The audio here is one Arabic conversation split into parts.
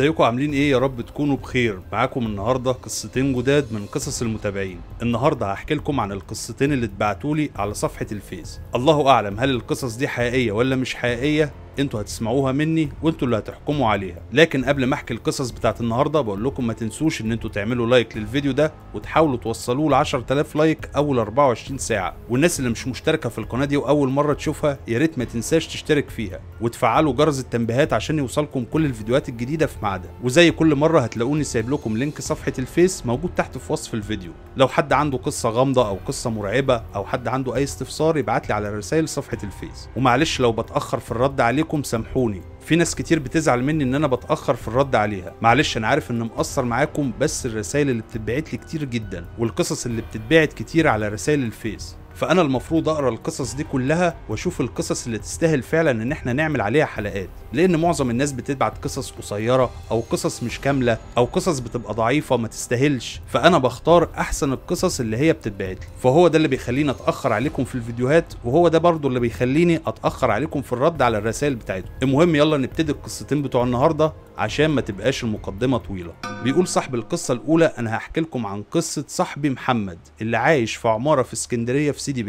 ازيكم عاملين ايه يا رب تكونوا بخير معاكم النهارده قصتين جداد من قصص المتابعين النهارده هحكي لكم عن القصتين اللي اتبعتولي على صفحه الفيس الله اعلم هل القصص دي حقيقيه ولا مش حقيقيه انتوا هتسمعوها مني وانتوا اللي هتحكموا عليها لكن قبل ما احكي القصص بتاعت النهارده بقول لكم ما تنسوش ان انتوا تعملوا لايك للفيديو ده وتحاولوا توصلوه ل 10000 لايك اول 24 ساعه والناس اللي مش مشتركه في القناه دي واول مره تشوفها يا ريت ما تنساش تشترك فيها وتفعلوا جرس التنبيهات عشان يوصلكم كل الفيديوهات الجديده في ميعادها وزي كل مره هتلاقوني سايب لكم لينك صفحه الفيس موجود تحت في وصف الفيديو لو حد عنده قصه غامضه او قصه مرعبه او حد عنده اي استفسار يبعت لي على رسائل صفحه الفيس ومعلش لو بتاخر في الرد عليكم عليكم سامحوني في ناس كتير بتزعل مني ان انا بتاخر في الرد عليها معلش انا عارف ان مقصر معاكم بس الرسائل اللي بتتبعت لي كتير جدا والقصص اللي بتتبعت كتير على رسائل الفيس فانا المفروض اقرا القصص دي كلها واشوف القصص اللي تستاهل فعلا ان احنا نعمل عليها حلقات لان معظم الناس بتبعت قصص قصيره او قصص مش كامله او قصص بتبقى ضعيفه ما تستاهلش فانا بختار احسن القصص اللي هي بتتبعت لي فهو ده اللي بيخليني اتاخر عليكم في الفيديوهات وهو ده برضو اللي بيخليني اتاخر عليكم في الرد على الرسائل بتاعتكم المهم يلا نبتدي القصتين بتوع النهارده عشان ما تبقاش المقدمه طويله بيقول صاحب القصه الاولى انا هحكي لكم عن قصه صاحبي محمد اللي عايش في عماره في اسكندريه في se de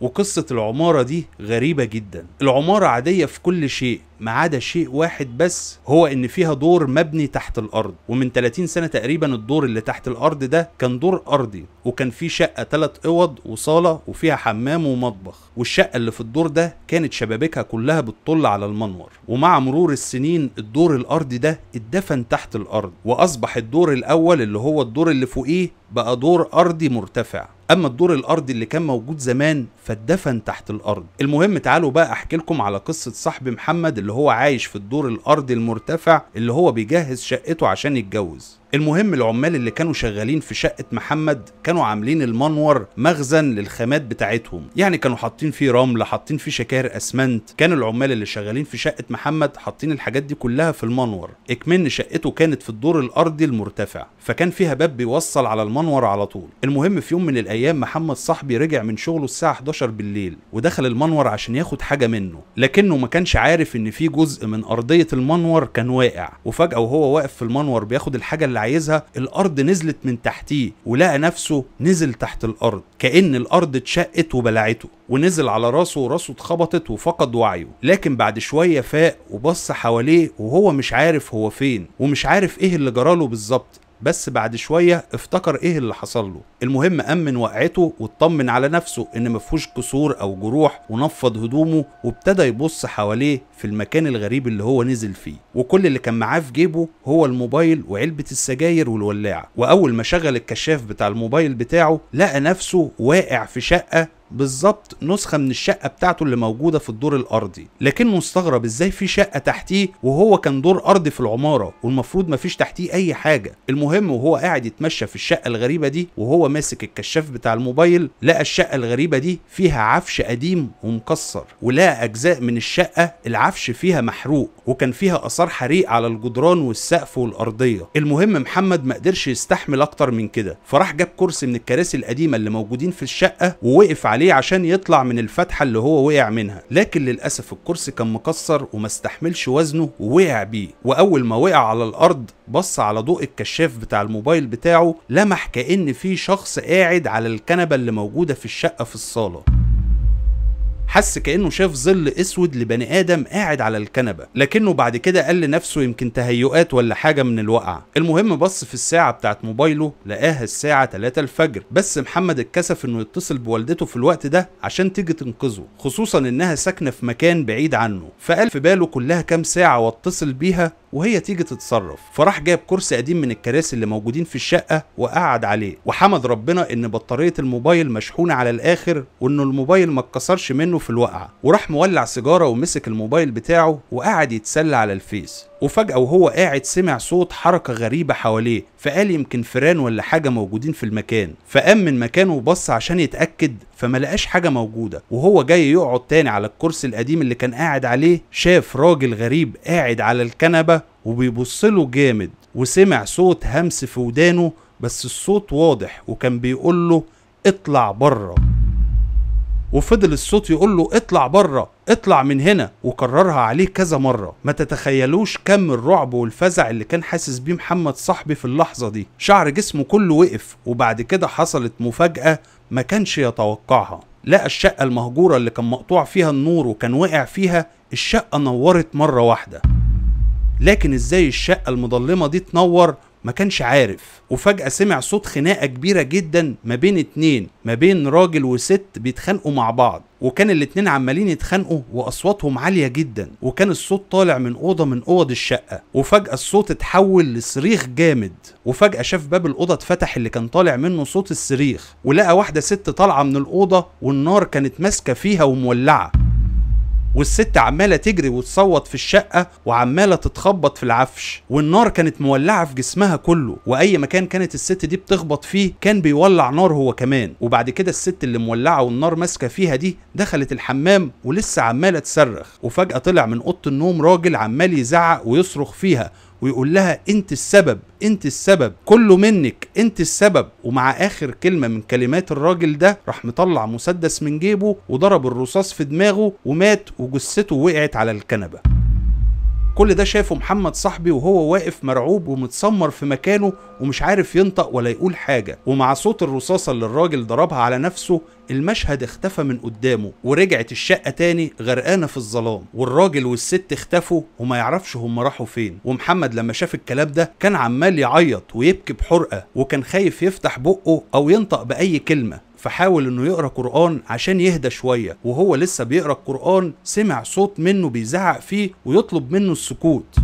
وقصة العمارة دي غريبة جدا العمارة عادية في كل شيء ما عدا شيء واحد بس هو ان فيها دور مبني تحت الارض ومن 30 سنة تقريبا الدور اللي تحت الارض ده كان دور ارضي وكان فيه شقة ثلاث اوض وصالة وفيها حمام ومطبخ والشقة اللي في الدور ده كانت شبابيكها كلها بتطل على المنور ومع مرور السنين الدور الارضي ده اتدفن تحت الارض واصبح الدور الاول اللي هو الدور اللي فوقيه بقى دور ارضي مرتفع اما الدور الارضي اللي كان موجود زمان ف فاتدفن تحت الارض المهم تعالوا بقى احكي لكم على قصه صاحب محمد اللي هو عايش في الدور الارضي المرتفع اللي هو بيجهز شقته عشان يتجوز المهم العمال اللي كانوا شغالين في شقة محمد كانوا عاملين المنور مخزن للخامات بتاعتهم يعني كانوا حاطين فيه رمل حاطين فيه شكاير اسمنت كان العمال اللي شغالين في شقة محمد حاطين الحاجات دي كلها في المنور اكمن شقته كانت في الدور الارضي المرتفع فكان فيها باب بيوصل على المنور على طول المهم في يوم من الايام محمد صاحبي رجع من شغله الساعة 11 بالليل ودخل المنور عشان ياخد حاجة منه لكنه ما كانش عارف ان في جزء من ارضية المنور كان واقع وفجأة وهو واقف في المنور بياخد الحاجة اللي اللي عايزها الارض نزلت من تحتيه ولقى نفسه نزل تحت الارض كان الارض اتشقت وبلعته ونزل على راسه وراسه اتخبطت وفقد وعيه لكن بعد شويه فاق وبص حواليه وهو مش عارف هو فين ومش عارف ايه اللي جراله بالظبط بس بعد شويه افتكر ايه اللي حصل له المهم امن وقعته واطمن على نفسه ان مفهوش كسور او جروح ونفض هدومه وابتدى يبص حواليه في المكان الغريب اللي هو نزل فيه وكل اللي كان معاه في جيبه هو الموبايل وعلبه السجاير والولاعه واول ما شغل الكشاف بتاع الموبايل بتاعه لقى نفسه واقع في شقه بالظبط نسخه من الشقه بتاعته اللي موجوده في الدور الارضي لكنه استغرب ازاي في شقه تحتيه وهو كان دور ارضي في العماره والمفروض مفيش تحتيه اي حاجه المهم وهو قاعد يتمشى في الشقه الغريبه دي وهو ماسك الكشاف بتاع الموبايل لقى الشقه الغريبه دي فيها عفش قديم ومكسر ولقى اجزاء من الشقه العفش فيها محروق وكان فيها اثار حريق على الجدران والسقف والارضيه المهم محمد ما قدرش يستحمل اكتر من كده فراح جاب كرسي من الكراسي القديمه اللي موجودين في الشقه ووقف عليه عليه عشان يطلع من الفتحه اللي هو وقع منها لكن للاسف الكرسي كان مكسر وما استحملش وزنه ووقع بيه واول ما وقع على الارض بص على ضوء الكشاف بتاع الموبايل بتاعه لمح كان في شخص قاعد على الكنبه اللي موجوده في الشقه في الصاله حس كانه شاف ظل اسود لبني ادم قاعد على الكنبه لكنه بعد كده قال لنفسه يمكن تهيؤات ولا حاجه من الوقعه المهم بص في الساعه بتاعت موبايله لقاها الساعه 3 الفجر بس محمد اتكسف انه يتصل بوالدته في الوقت ده عشان تيجي تنقذه خصوصا انها ساكنه في مكان بعيد عنه فقال في باله كلها كام ساعه واتصل بيها وهي تيجي تتصرف فراح جاب كرسي قديم من الكراسي اللي موجودين في الشقه وقعد عليه وحمد ربنا ان بطاريه الموبايل مشحونه على الاخر وانه الموبايل ما اتكسرش منه في الوقعة وراح مولع سيجارة ومسك الموبايل بتاعه وقعد يتسلى على الفيس وفجأة وهو قاعد سمع صوت حركة غريبة حواليه فقال يمكن فيران ولا حاجة موجودين في المكان فقام من مكانه وبص عشان يتأكد فما لقاش حاجة موجودة وهو جاي يقعد تاني على الكرسي القديم اللي كان قاعد عليه شاف راجل غريب قاعد على الكنبة وبيبص له جامد وسمع صوت همس في ودانه بس الصوت واضح وكان بيقول له اطلع بره وفضل الصوت يقول له اطلع بره اطلع من هنا وكررها عليه كذا مرة ما تتخيلوش كم الرعب والفزع اللي كان حاسس بيه محمد صاحبي في اللحظة دي شعر جسمه كله وقف وبعد كده حصلت مفاجأة ما كانش يتوقعها لقى الشقة المهجورة اللي كان مقطوع فيها النور وكان وقع فيها الشقة نورت مرة واحدة لكن ازاي الشقة المضلمة دي تنور ما كانش عارف وفجأة سمع صوت خناقة كبيرة جدا ما بين اتنين ما بين راجل وست بيتخانقوا مع بعض وكان الاتنين عمالين يتخانقوا واصواتهم عاليه جدا وكان الصوت طالع من اوضه من اوض الشقه وفجاه الصوت اتحول لصريخ جامد وفجاه شاف باب الاوضه اتفتح اللي كان طالع منه صوت الصريخ ولقى واحده ست طالعه من الاوضه والنار كانت ماسكه فيها ومولعه والست عماله تجري وتصوت في الشقه وعماله تتخبط في العفش والنار كانت مولعه في جسمها كله واي مكان كانت الست دي بتخبط فيه كان بيولع نار هو كمان وبعد كده الست اللي مولعه والنار ماسكه فيها دي دخلت الحمام ولسه عماله تصرخ وفجاه طلع من اوضه النوم راجل عمال يزعق ويصرخ فيها ويقول لها انت السبب انت السبب كله منك انت السبب ومع اخر كلمه من كلمات الراجل ده راح مطلع مسدس من جيبه وضرب الرصاص في دماغه ومات وجثته وقعت على الكنبه كل ده شافه محمد صاحبي وهو واقف مرعوب ومتسمر في مكانه ومش عارف ينطق ولا يقول حاجة ومع صوت الرصاصة اللي الراجل ضربها على نفسه المشهد اختفى من قدامه ورجعت الشقة تاني غرقانة في الظلام والراجل والست اختفوا وما يعرفش هم راحوا فين ومحمد لما شاف الكلام ده كان عمال يعيط ويبكي بحرقة وكان خايف يفتح بقه أو ينطق بأي كلمة فحاول انه يقرا قران عشان يهدى شويه وهو لسه بيقرا القران سمع صوت منه بيزعق فيه ويطلب منه السكوت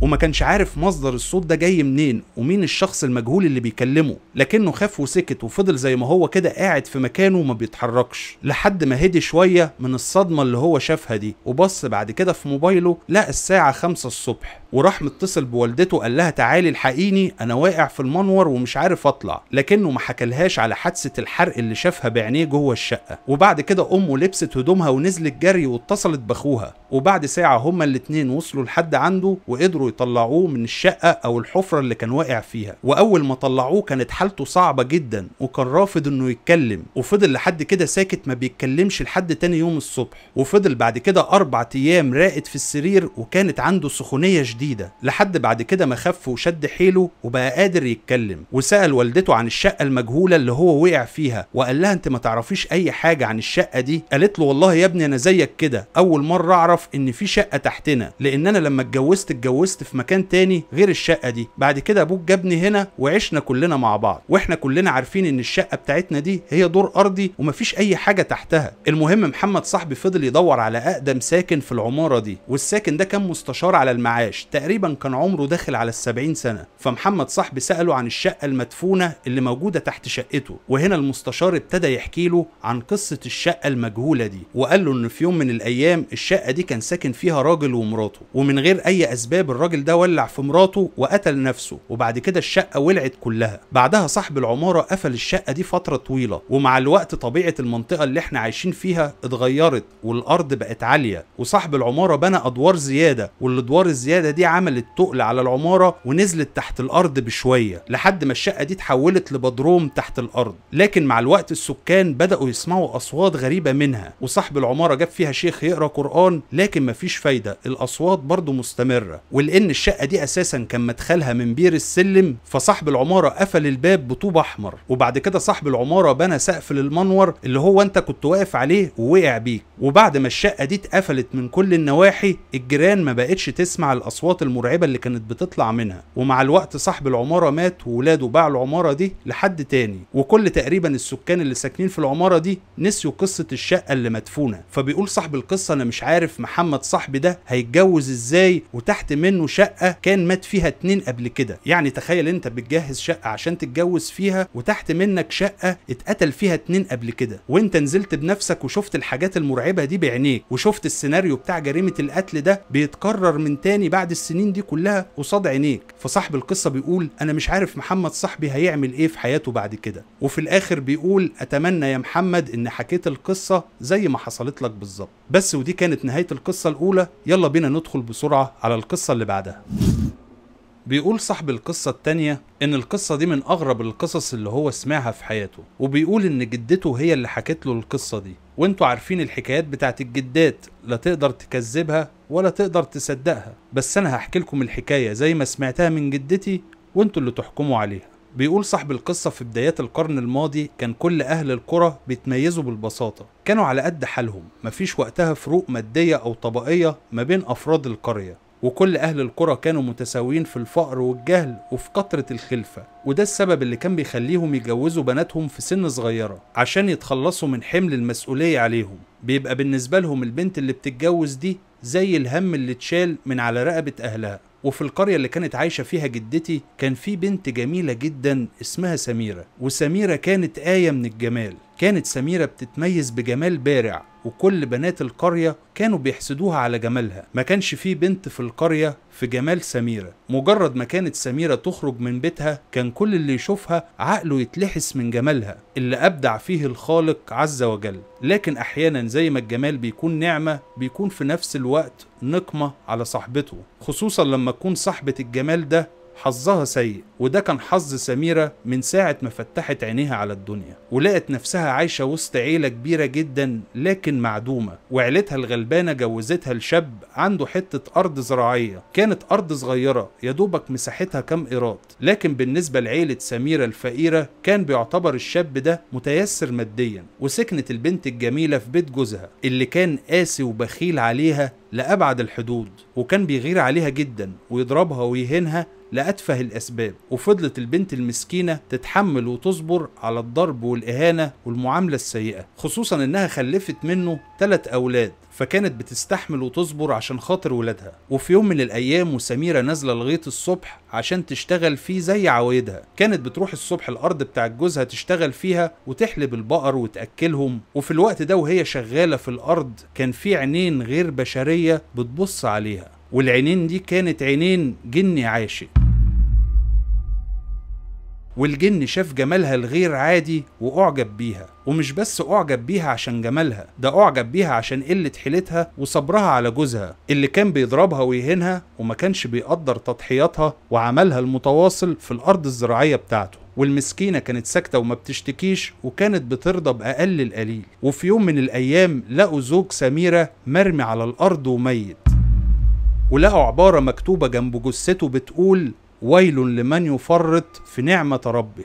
وما كانش عارف مصدر الصوت ده جاي منين ومين الشخص المجهول اللي بيكلمه لكنه خاف وسكت وفضل زي ما هو كده قاعد في مكانه وما بيتحركش لحد ما هدي شوية من الصدمة اللي هو شافها دي وبص بعد كده في موبايله لقى الساعة خمسة الصبح وراح متصل بوالدته قال لها تعالي الحقيني انا واقع في المنور ومش عارف اطلع لكنه ما حكلهاش على حادثه الحرق اللي شافها بعينيه جوه الشقه وبعد كده امه لبست هدومها ونزلت جري واتصلت باخوها وبعد ساعه هما الاتنين وصلوا لحد عنده وقدروا يطلعوه من الشقه او الحفره اللي كان واقع فيها واول ما طلعوه كانت حالته صعبه جدا وكان رافض انه يتكلم وفضل لحد كده ساكت ما بيتكلمش لحد تاني يوم الصبح وفضل بعد كده اربع ايام راقد في السرير وكانت عنده سخونيه شديده جديدة لحد بعد كده ما خف وشد حيله وبقى قادر يتكلم وسأل والدته عن الشقة المجهولة اللي هو وقع فيها وقال لها انت ما تعرفيش اي حاجة عن الشقة دي قالت له والله يا ابني انا زيك كده اول مرة اعرف ان في شقة تحتنا لان انا لما اتجوزت اتجوزت في مكان تاني غير الشقة دي بعد كده ابوك جابني هنا وعشنا كلنا مع بعض واحنا كلنا عارفين ان الشقة بتاعتنا دي هي دور ارضي ومفيش اي حاجة تحتها المهم محمد صاحبي فضل يدور على اقدم ساكن في العمارة دي والساكن ده كان مستشار على المعاش تقريبا كان عمره داخل على السبعين سنة فمحمد صاحبي سأله عن الشقة المدفونة اللي موجودة تحت شقته وهنا المستشار ابتدى يحكي له عن قصة الشقة المجهولة دي وقال له إن في يوم من الأيام الشقة دي كان ساكن فيها راجل ومراته ومن غير أي أسباب الراجل ده ولع في مراته وقتل نفسه وبعد كده الشقة ولعت كلها بعدها صاحب العمارة قفل الشقة دي فترة طويلة ومع الوقت طبيعة المنطقة اللي احنا عايشين فيها اتغيرت والأرض بقت عالية وصاحب العمارة بنى أدوار زيادة والأدوار الزيادة دي عملت تقل على العمارة ونزلت تحت الأرض بشوية لحد ما الشقة دي تحولت لبدروم تحت الأرض لكن مع الوقت السكان بدأوا يسمعوا أصوات غريبة منها وصاحب العمارة جاب فيها شيخ يقرأ قرآن لكن مفيش فايدة الأصوات برضه مستمرة ولأن الشقة دي أساسا كان مدخلها من بير السلم فصاحب العمارة قفل الباب بطوب أحمر وبعد كده صاحب العمارة بنى سقف للمنور اللي هو أنت كنت واقف عليه ووقع بيك وبعد ما الشقة دي اتقفلت من كل النواحي الجيران ما بقتش تسمع الأصوات الأصوات المرعبة اللي كانت بتطلع منها ومع الوقت صاحب العمارة مات وولاده باع العمارة دي لحد تاني وكل تقريبا السكان اللي ساكنين في العمارة دي نسيوا قصة الشقة اللي مدفونة فبيقول صاحب القصة أنا مش عارف محمد صاحبي ده هيتجوز إزاي وتحت منه شقة كان مات فيها اتنين قبل كده يعني تخيل أنت بتجهز شقة عشان تتجوز فيها وتحت منك شقة اتقتل فيها اتنين قبل كده وأنت نزلت بنفسك وشفت الحاجات المرعبة دي بعينيك وشفت السيناريو بتاع جريمة القتل ده بيتكرر من تاني بعد السنين دي كلها قصاد عينيك فصاحب القصه بيقول انا مش عارف محمد صاحبي هيعمل ايه في حياته بعد كده وفي الاخر بيقول اتمنى يا محمد ان حكيت القصه زي ما حصلت لك بالظبط بس ودي كانت نهايه القصه الاولى يلا بينا ندخل بسرعه على القصه اللي بعدها بيقول صاحب القصة التانية إن القصة دي من أغرب القصص اللي هو سمعها في حياته وبيقول إن جدته هي اللي حكت له القصة دي وانتوا عارفين الحكايات بتاعت الجدات لا تقدر تكذبها ولا تقدر تصدقها بس أنا هحكي لكم الحكاية زي ما سمعتها من جدتي وانتوا اللي تحكموا عليها بيقول صاحب القصة في بدايات القرن الماضي كان كل أهل القرى بيتميزوا بالبساطة كانوا على قد حالهم مفيش وقتها فروق مادية أو طبقية ما بين أفراد القرية وكل أهل القرى كانوا متساويين في الفقر والجهل وفي كثرة الخلفة وده السبب اللي كان بيخليهم يجوزوا بناتهم في سن صغيرة عشان يتخلصوا من حمل المسؤولية عليهم بيبقى بالنسبة لهم البنت اللي بتتجوز دي زي الهم اللي اتشال من على رقبة أهلها وفي القرية اللي كانت عايشة فيها جدتي كان في بنت جميلة جدا اسمها سميرة وسميرة كانت آية من الجمال كانت سميرة بتتميز بجمال بارع وكل بنات القرية كانوا بيحسدوها على جمالها ما كانش فيه بنت في القرية في جمال سميرة مجرد ما كانت سميرة تخرج من بيتها كان كل اللي يشوفها عقله يتلحس من جمالها اللي أبدع فيه الخالق عز وجل لكن أحيانا زي ما الجمال بيكون نعمة بيكون في نفس الوقت نقمة على صاحبته خصوصا لما تكون صاحبة الجمال ده حظها سيء وده كان حظ سميرة من ساعة ما فتحت عينيها على الدنيا ولقت نفسها عايشة وسط عيلة كبيرة جدا لكن معدومة وعيلتها الغلبانة جوزتها لشاب عنده حتة أرض زراعية كانت أرض صغيرة يا دوبك مساحتها كام إيراد لكن بالنسبة لعيلة سميرة الفقيرة كان بيعتبر الشاب ده متيسر ماديا وسكنت البنت الجميلة في بيت جوزها اللي كان قاسي وبخيل عليها لأبعد الحدود وكان بيغير عليها جدا ويضربها ويهينها لأتفه الأسباب وفضلت البنت المسكينة تتحمل وتصبر على الضرب والإهانة والمعاملة السيئة خصوصا إنها خلفت منه ثلاث أولاد فكانت بتستحمل وتصبر عشان خاطر ولادها وفي يوم من الأيام وسميرة نازلة لغاية الصبح عشان تشتغل فيه زي عوايدها كانت بتروح الصبح الأرض بتاع جوزها تشتغل فيها وتحلب البقر وتأكلهم وفي الوقت ده وهي شغالة في الأرض كان في عينين غير بشرية بتبص عليها والعينين دي كانت عينين جني عاشق والجن شاف جمالها الغير عادي وأعجب بيها ومش بس أعجب بيها عشان جمالها ده أعجب بيها عشان قلة حيلتها وصبرها على جوزها اللي كان بيضربها ويهينها وما كانش بيقدر تضحياتها وعملها المتواصل في الأرض الزراعية بتاعته والمسكينة كانت ساكتة وما بتشتكيش وكانت بترضى بأقل القليل وفي يوم من الأيام لقوا زوج سميرة مرمي على الأرض وميت ولقوا عبارة مكتوبة جنب جثته بتقول ويل لمن يفرط في نعمة ربه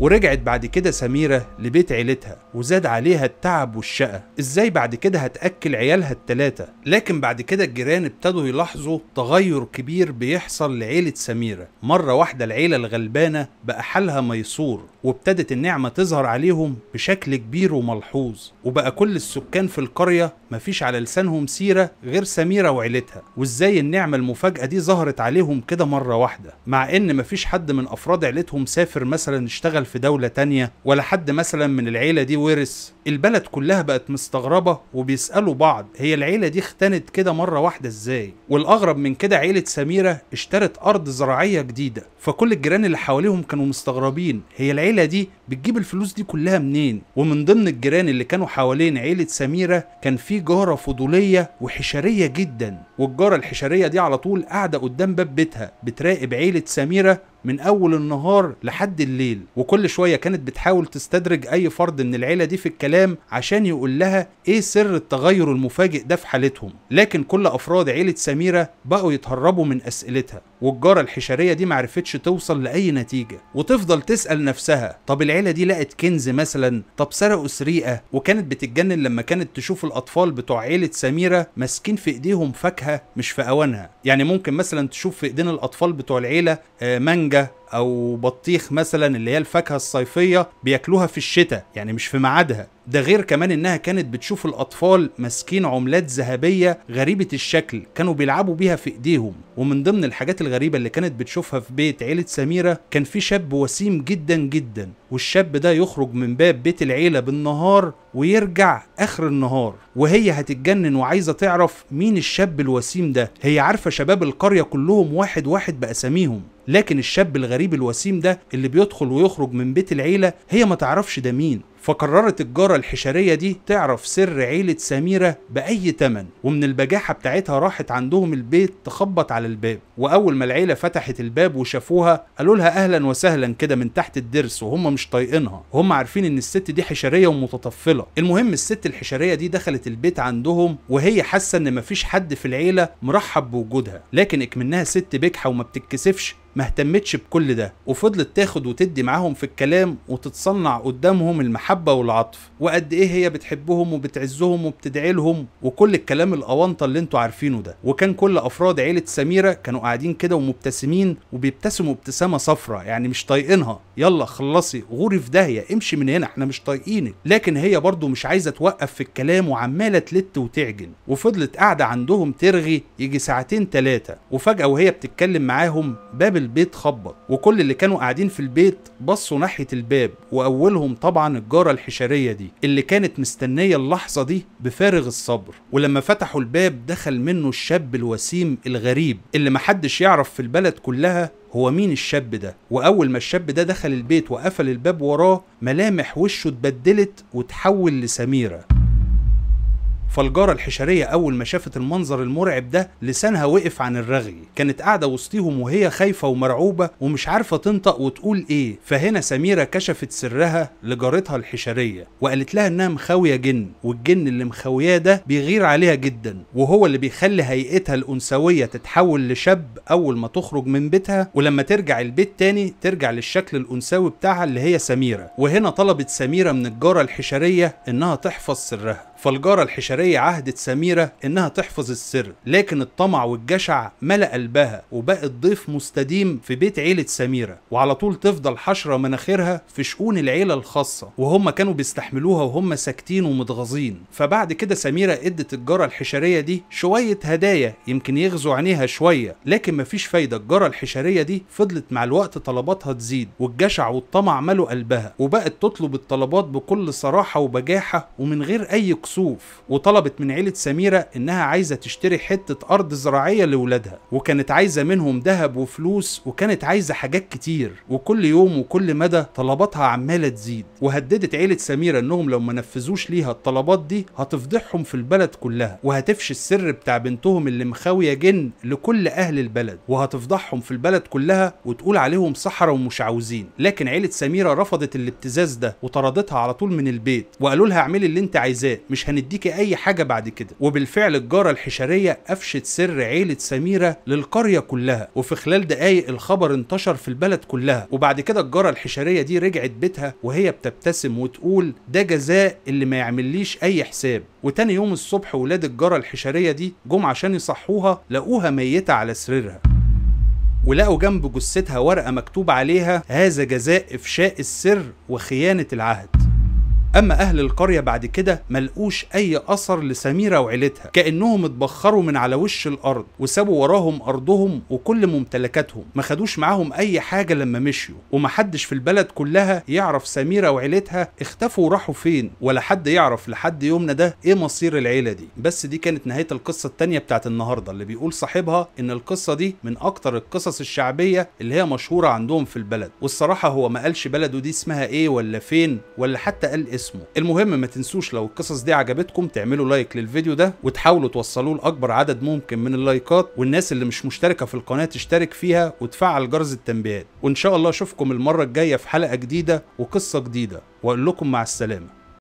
ورجعت بعد كده سميرة لبيت عيلتها وزاد عليها التعب والشقة ازاي بعد كده هتأكل عيالها التلاتة لكن بعد كده الجيران ابتدوا يلاحظوا تغير كبير بيحصل لعيلة سميرة مرة واحدة العيلة الغلبانة بقى حالها ميسور وابتدت النعمة تظهر عليهم بشكل كبير وملحوظ وبقى كل السكان في القرية مفيش على لسانهم سيرة غير سميرة وعيلتها وازاي النعمة المفاجأة دي ظهرت عليهم كده مرة واحدة مع ان مفيش حد من افراد عيلتهم سافر مثلا اشتغل اشتغل في دولة تانية ولا حد مثلا من العيلة دي ورث البلد كلها بقت مستغربة وبيسألوا بعض هي العيلة دي اختنت كده مرة واحدة ازاي والأغرب من كده عيلة سميرة اشترت أرض زراعية جديدة فكل الجيران اللي حواليهم كانوا مستغربين هي العيلة دي بتجيب الفلوس دي كلها منين ومن ضمن الجيران اللي كانوا حوالين عيلة سميرة كان في جارة فضولية وحشرية جدا والجارة الحشرية دي على طول قاعدة قدام باب بيتها بتراقب عيلة سميرة من اول النهار لحد الليل وكل شويه كانت بتحاول تستدرج اي فرد من العيله دي في الكلام عشان يقول لها ايه سر التغير المفاجئ ده في حالتهم لكن كل افراد عيله سميره بقوا يتهربوا من اسئلتها والجاره الحشريه دي معرفتش توصل لاي نتيجه وتفضل تسال نفسها طب العيله دي لقت كنز مثلا طب سرقوا سريقة وكانت بتتجنن لما كانت تشوف الاطفال بتوع عيله سميره ماسكين في ايديهم فاكهه مش في اوانها يعني ممكن مثلا تشوف في ايدين الاطفال بتوع العيله آه، مانجا مانجا او بطيخ مثلا اللي هي الفاكهه الصيفيه بياكلوها في الشتاء يعني مش في ميعادها ده غير كمان انها كانت بتشوف الاطفال ماسكين عملات ذهبيه غريبه الشكل كانوا بيلعبوا بيها في ايديهم ومن ضمن الحاجات الغريبه اللي كانت بتشوفها في بيت عيله سميره كان في شاب وسيم جدا جدا والشاب ده يخرج من باب بيت العيله بالنهار ويرجع اخر النهار وهي هتتجنن وعايزه تعرف مين الشاب الوسيم ده هي عارفه شباب القريه كلهم واحد واحد باساميهم لكن الشاب الغريب الوسيم ده اللي بيدخل ويخرج من بيت العيلة هي ما تعرفش ده مين فقررت الجارة الحشرية دي تعرف سر عيلة سميرة بأي تمن ومن البجاحة بتاعتها راحت عندهم البيت تخبط على الباب وأول ما العيلة فتحت الباب وشافوها قالوا لها أهلا وسهلا كده من تحت الدرس وهم مش طايقينها وهم عارفين إن الست دي حشرية ومتطفلة المهم الست الحشرية دي دخلت البيت عندهم وهي حاسة إن مفيش حد في العيلة مرحب بوجودها لكن إكمنها ست بجحة وما بتتكسفش ما اهتمتش بكل ده وفضلت تاخد وتدي معاهم في الكلام وتتصنع قدامهم المحبة المحبة والعطف وقد ايه هي بتحبهم وبتعزهم وبتدعي لهم وكل الكلام الاونطة اللي انتوا عارفينه ده وكان كل افراد عيلة سميرة كانوا قاعدين كده ومبتسمين وبيبتسموا ابتسامة صفرة يعني مش طايقينها يلا خلصي غوري في داهية امشي من هنا احنا مش طايقينك لكن هي برضه مش عايزة توقف في الكلام وعمالة تلت وتعجن وفضلت قاعدة عندهم ترغي يجي ساعتين تلاتة وفجأة وهي بتتكلم معاهم باب البيت خبط وكل اللي كانوا قاعدين في البيت بصوا ناحية الباب وأولهم طبعا الجار الحجاره الحشريه دي اللي كانت مستنيه اللحظه دي بفارغ الصبر ولما فتحوا الباب دخل منه الشاب الوسيم الغريب اللي محدش يعرف في البلد كلها هو مين الشاب ده واول ما الشاب ده دخل البيت وقفل الباب وراه ملامح وشه اتبدلت وتحول لسميره فالجارة الحشرية أول ما شافت المنظر المرعب ده لسانها وقف عن الرغي كانت قاعدة وسطيهم وهي خايفة ومرعوبة ومش عارفة تنطق وتقول إيه فهنا سميرة كشفت سرها لجارتها الحشرية وقالت لها إنها مخاوية جن والجن اللي مخاوياه ده بيغير عليها جدا وهو اللي بيخلي هيئتها الأنثوية تتحول لشاب أول ما تخرج من بيتها ولما ترجع البيت تاني ترجع للشكل الأنثوي بتاعها اللي هي سميرة وهنا طلبت سميرة من الجارة الحشرية إنها تحفظ سرها فالجارة الحشرية عهدت سميرة إنها تحفظ السر لكن الطمع والجشع ملأ قلبها وبقت ضيف مستديم في بيت عيلة سميرة وعلى طول تفضل حشرة مناخيرها في شؤون العيلة الخاصة وهم كانوا بيستحملوها وهم ساكتين ومتغاظين فبعد كده سميرة ادت الجارة الحشرية دي شوية هدايا يمكن يغزوا عينيها شوية لكن مفيش فايدة الجارة الحشرية دي فضلت مع الوقت طلباتها تزيد والجشع والطمع ملوا قلبها وبقت تطلب الطلبات بكل صراحة وبجاحة ومن غير أي قصور مكسوف وطلبت من عيلة سميرة إنها عايزة تشتري حتة أرض زراعية لولادها وكانت عايزة منهم ذهب وفلوس وكانت عايزة حاجات كتير وكل يوم وكل مدى طلباتها عمالة تزيد وهددت عيلة سميرة إنهم لو ما نفذوش ليها الطلبات دي هتفضحهم في البلد كلها وهتفشي السر بتاع بنتهم اللي مخاوية جن لكل أهل البلد وهتفضحهم في البلد كلها وتقول عليهم صحرة ومش عاوزين لكن عيلة سميرة رفضت الابتزاز ده وطردتها على طول من البيت وقالوا لها اعملي اللي انت عايزاه مش مش هنديك اي حاجه بعد كده وبالفعل الجاره الحشريه افشت سر عيله سميره للقريه كلها وفي خلال دقايق الخبر انتشر في البلد كلها وبعد كده الجاره الحشريه دي رجعت بيتها وهي بتبتسم وتقول ده جزاء اللي ما يعمليش اي حساب وتاني يوم الصبح ولاد الجاره الحشريه دي جم عشان يصحوها لقوها ميته على سريرها ولقوا جنب جثتها ورقه مكتوب عليها هذا جزاء افشاء السر وخيانه العهد أما أهل القرية بعد كده ملقوش أي أثر لسميرة وعيلتها كأنهم اتبخروا من على وش الأرض وسابوا وراهم أرضهم وكل ممتلكاتهم ما خدوش معاهم أي حاجة لما مشيوا ومحدش في البلد كلها يعرف سميرة وعيلتها اختفوا وراحوا فين ولا حد يعرف لحد يومنا ده إيه مصير العيلة دي بس دي كانت نهاية القصة التانية بتاعت النهاردة اللي بيقول صاحبها إن القصة دي من أكتر القصص الشعبية اللي هي مشهورة عندهم في البلد والصراحة هو ما قالش بلده دي اسمها إيه ولا فين ولا حتى قال اسمه المهم ما تنسوش لو القصص دي عجبتكم تعملوا لايك للفيديو ده وتحاولوا توصلوه لاكبر عدد ممكن من اللايكات والناس اللي مش مشتركه في القناه تشترك فيها وتفعل جرس التنبيهات وان شاء الله اشوفكم المره الجايه في حلقه جديده وقصه جديده واقول لكم مع السلامه